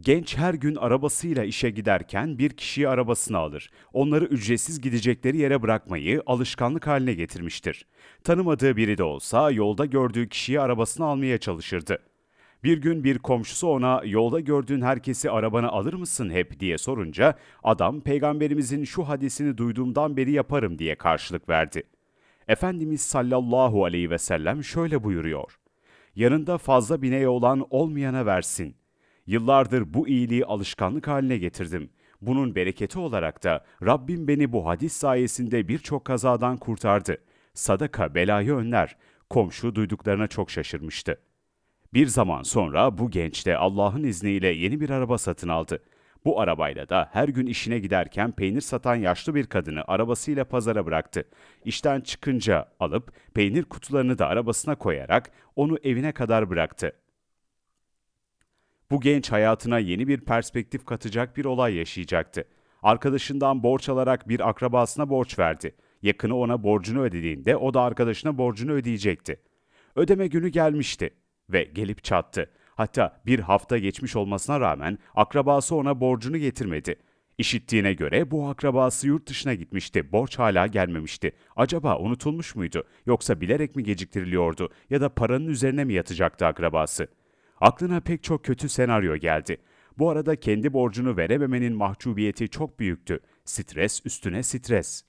Genç her gün arabasıyla işe giderken bir kişiyi arabasına alır. Onları ücretsiz gidecekleri yere bırakmayı alışkanlık haline getirmiştir. Tanımadığı biri de olsa yolda gördüğü kişiyi arabasına almaya çalışırdı. Bir gün bir komşusu ona yolda gördüğün herkesi arabana alır mısın hep diye sorunca adam peygamberimizin şu hadisini duyduğumdan beri yaparım diye karşılık verdi. Efendimiz sallallahu aleyhi ve sellem şöyle buyuruyor. Yanında fazla bineği olan olmayana versin.'' Yıllardır bu iyiliği alışkanlık haline getirdim. Bunun bereketi olarak da Rabbim beni bu hadis sayesinde birçok kazadan kurtardı. Sadaka belayı önler. Komşu duyduklarına çok şaşırmıştı. Bir zaman sonra bu genç de Allah'ın izniyle yeni bir araba satın aldı. Bu arabayla da her gün işine giderken peynir satan yaşlı bir kadını arabasıyla pazara bıraktı. İşten çıkınca alıp peynir kutularını da arabasına koyarak onu evine kadar bıraktı. Bu genç hayatına yeni bir perspektif katacak bir olay yaşayacaktı. Arkadaşından borç alarak bir akrabasına borç verdi. Yakını ona borcunu ödediğinde o da arkadaşına borcunu ödeyecekti. Ödeme günü gelmişti ve gelip çattı. Hatta bir hafta geçmiş olmasına rağmen akrabası ona borcunu getirmedi. İşittiğine göre bu akrabası yurt dışına gitmişti, borç hala gelmemişti. Acaba unutulmuş muydu yoksa bilerek mi geciktiriliyordu ya da paranın üzerine mi yatacaktı akrabası?'' Aklına pek çok kötü senaryo geldi. Bu arada kendi borcunu verememenin mahcubiyeti çok büyüktü. Stres üstüne stres.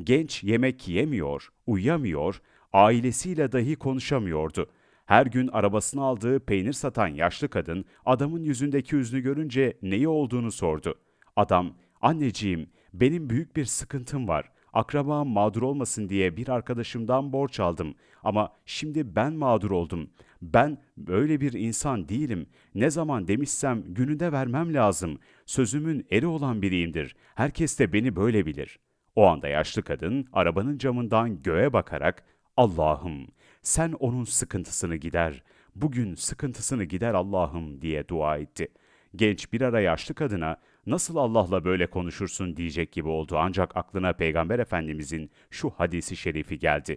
Genç yemek yemiyor, uyuyamıyor, ailesiyle dahi konuşamıyordu. Her gün arabasını aldığı peynir satan yaşlı kadın adamın yüzündeki üzünü görünce neyi olduğunu sordu. Adam, anneciğim benim büyük bir sıkıntım var. Akrabam mağdur olmasın diye bir arkadaşımdan borç aldım ama şimdi ben mağdur oldum. Ben böyle bir insan değilim. Ne zaman demişsem gününde vermem lazım. Sözümün eri olan biriyimdir. Herkes de beni böyle bilir. O anda yaşlı kadın arabanın camından göğe bakarak Allah'ım sen onun sıkıntısını gider. Bugün sıkıntısını gider Allah'ım diye dua etti. Genç bir ara yaşlı kadına nasıl Allah'la böyle konuşursun diyecek gibi oldu ancak aklına Peygamber Efendimizin şu hadisi şerifi geldi.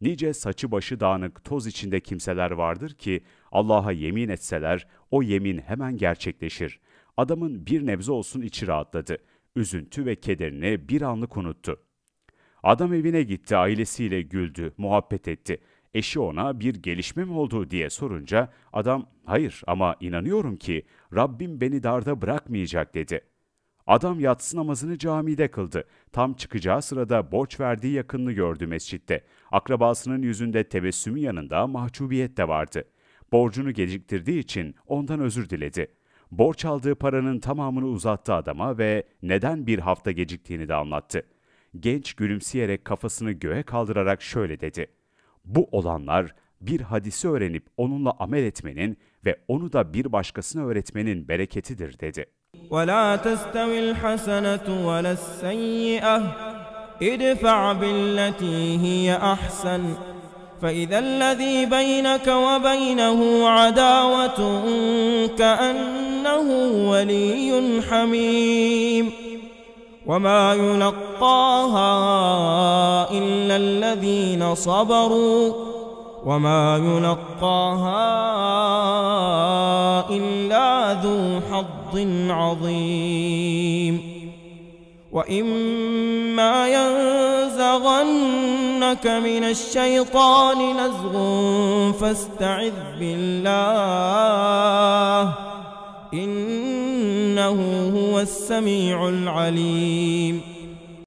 Nice saçı başı dağınık toz içinde kimseler vardır ki Allah'a yemin etseler o yemin hemen gerçekleşir. Adamın bir nebze olsun içi rahatladı. Üzüntü ve kederini bir anlık unuttu. Adam evine gitti, ailesiyle güldü, muhabbet etti.'' Eşi ona bir gelişme mi oldu diye sorunca adam hayır ama inanıyorum ki Rabbim beni darda bırakmayacak dedi. Adam yatsı namazını camide kıldı. Tam çıkacağı sırada borç verdiği yakınını gördü mescitte. Akrabasının yüzünde tebessümü yanında mahcubiyet de vardı. Borcunu geciktirdiği için ondan özür diledi. Borç aldığı paranın tamamını uzattı adama ve neden bir hafta geciktiğini de anlattı. Genç gülümseyerek kafasını göğe kaldırarak şöyle dedi.'' Bu olanlar bir hadisi öğrenip onunla amel etmenin ve onu da bir başkasına öğretmenin bereketidir dedi. وَلَا تَسْتَوِ الْحَسَنَةُ وَلَا السَّيِّئَةُ اِدْفَعْ بِالَّتِي هِيَ أَحْسَنُ فَإِذَا الَّذ۪ي بَيْنَكَ وَبَيْنَهُ عَدَاوَةٌ كَأَنَّهُ وَلِيٌّ حَمِيمٌ وما يلقاها إلا الذين صبروا وما يلقاها إلا ذو حظ عظيم وإما ينزغنك من الشيطان نزغ فاستعذ بالله إنه السميع العليم